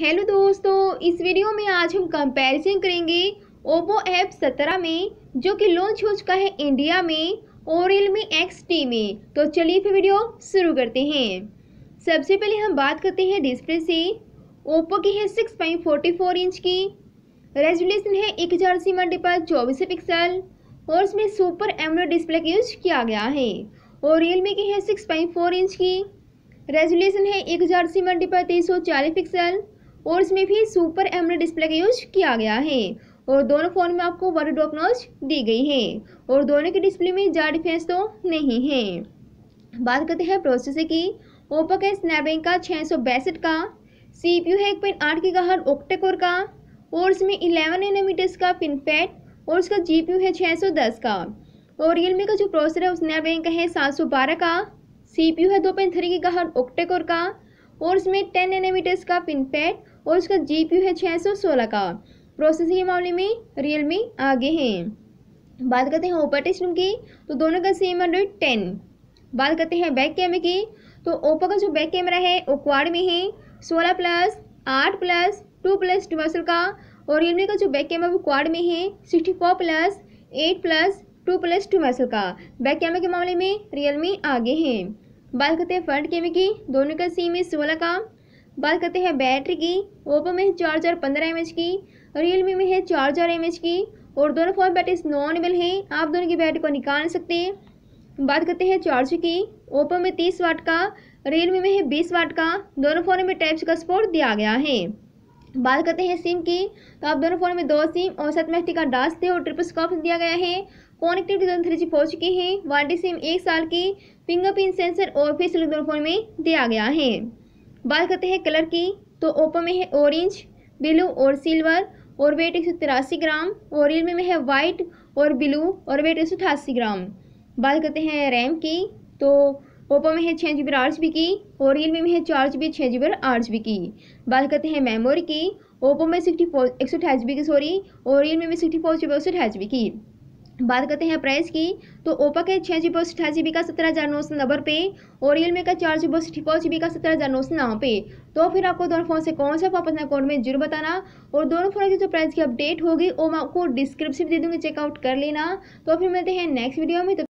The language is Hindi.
हेलो दोस्तों इस वीडियो में आज हम कंपैरिजन करेंगे ओप्पो एफ सत्रह में जो कि लॉन्च हो चुका है इंडिया में और रियलमी एक्स टी में तो चलिए फिर वीडियो शुरू करते हैं सबसे पहले हम बात करते हैं डिस्प्ले से ओप्पो की है six point forty four inch की रेजोल्यूशन है एक हज़ार मंडी पर चौबीस पिक्सल और इसमें सुपर एमरो डिस्प्ले का यूज किया गया है और रियलमी की है सिक्स पॉइंट फोर इंच की रेजोल्यूशन है एक हज़ार मंडी पर तीन सौ चालीस पिक्सल और इसमें भी सुपर एमरे डिस्प्ले का यूज किया गया है और दोनों फ़ोन में आपको वर्ड ड्रॉप दी गई है और दोनों के डिस्प्ले में ज़्यादा डिफेंस तो नहीं है बात करते हैं प्रोसेसर की ओप्पो का स्नैपड्रैगन का छः का सी पी यू है एक पॉइंट आठ की गहर ओक्टेकोर का और इसमें इलेवन एनामीटर्स का पिन पैड और उसका जी पी यू है छः सौ दस का और रियलमी का जो प्रोसेसर है उसने का है सात सौ बारह का सी पी यू है दो पॉइंट थ्री की गहर ओक्टेकोर का और इसमें टेन एनामीटर्स का पिन पैड और उसका जी है छः का प्रोसेसिंग के मामले में रियल मी आगे हैं बात करते हैं ओपो टेस्टम की तो दोनों का सेम एंड्रॉइड टेन बात करते हैं बैक कैमरे की तो ओप्पो का जो बैक कैमरा है वो क्वाड में है सोलह प्लस आठ प्लस टू प्लस ट्वेल्सल का और रियलमी का जो बैक कैमरा वो क्वाड में है sixty four plus eight plus two plus two मैसल का बैक कैमरे के मामले में रियलमी आगे हैं बात करते हैं फ्रंट कैमरे की दोनों का सेम है सोलह का बात करते हैं बैटरी की ओप्पो में है चार हज़ार पंद्रह एम की रियलमी में है चार हज़ार एम की और दोनों फ़ोन बैटरीज नॉन एबल हैं आप दोनों की बैटरी को निकाल सकते हैं बात करते हैं चार्ज की ओप्पो में तीस वाट का रियलमी में है बीस वाट का दोनों फ़ोन में टाइप्स का सपोर्ट दिया गया है बात करते हैं सिम की तो आप दोनों फ़ोन में दो सिम और सात मेहटी का डास और ट्रिपल स्कॉप दिया गया है कॉनेक्टिविटी दोनों थ्री जी पहुँच चुकी है वारंटी सिम एक साल की फिंगरप्रिंट सेंसर और फेस दोनों फ़ोन में दिया गया है बात करते हैं कलर की तो ओप्पो में है ऑरेंज ब्लू और सिल्वर और वेट एक सौ तिरासी ग्राम और रियलमी में है वाइट और ब्लू और वेट एक सौ अठासी ग्राम बात करते हैं रैम की तो ओप्पो में है छः जी बी आठ जी बी की और रियलमी में है चार जी बी छः जी बी आठ जी बी की बात करते हैं मेमोरी की ओप्पो में सिक्सटी फोर एक सौ अठाईस जी बी की सॉरी और रियलमी में सिक्सटी फोर जी बी एक सौ अठाईस जी बी की बात करते हैं प्राइस की तो ओपा के छः जी बो अठारह जी बी का सत्रह हज़ार नौ सौ नब्बे पे और रियलमी का चार जी बो पाँच जी बी का सत्रह हज़ार नौ सौ नौ पे तो फिर आपको दोनों फोन से कौन सा वापस अकाउंट में जरूर बताना और दोनों फोन की जो प्राइस की अपडेट होगी वो मैं आपको डिस्क्रिप्शन दे दूँगी चेकआउट कर लेना तो फिर मिलते हैं नेक्स्ट वीडियो में तो